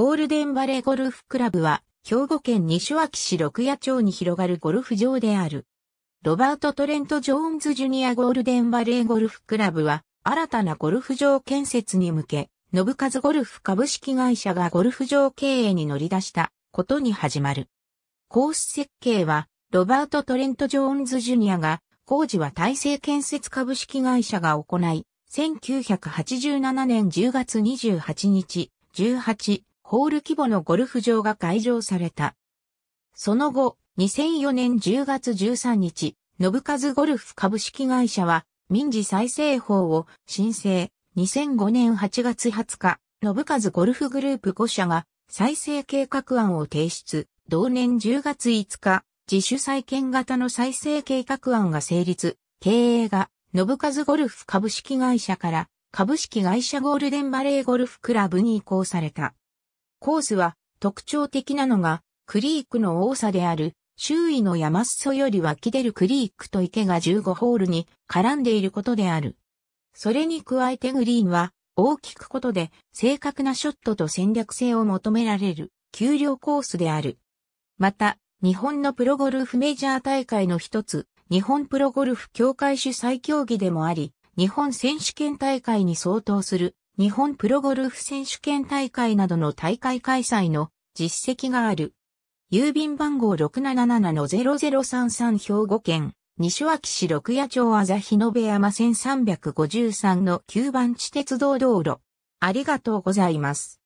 ゴールデンバレーゴルフクラブは、兵庫県西脇市六夜町に広がるゴルフ場である。ロバート・トレント・ジョーンズ・ジュニアゴールデンバレーゴルフクラブは、新たなゴルフ場建設に向け、信和ゴルフ株式会社がゴルフ場経営に乗り出したことに始まる。コース設計は、ロバート・トレント・ジョーンズ・ジュニアが、工事は大成建設株式会社が行い、1987年10月28日、18、ホール規模のゴルフ場が開場された。その後、2004年10月13日、信和ゴルフ株式会社は民事再生法を申請。2005年8月20日、信和ゴルフグループ5社が再生計画案を提出。同年10月5日、自主再建型の再生計画案が成立。経営が信和ゴルフ株式会社から株式会社ゴールデンバレーゴルフクラブに移行された。コースは特徴的なのが、クリークの多さである、周囲の山裾より湧き出るクリークと池が15ホールに絡んでいることである。それに加えてグリーンは、大きくことで正確なショットと戦略性を求められる、給料コースである。また、日本のプロゴルフメジャー大会の一つ、日本プロゴルフ協会主催競技でもあり、日本選手権大会に相当する日本プロゴルフ選手権大会などの大会開催の実績がある。郵便番号677-0033兵庫県、西脇市六夜町朝日野部山1353の9番地鉄道道路。ありがとうございます。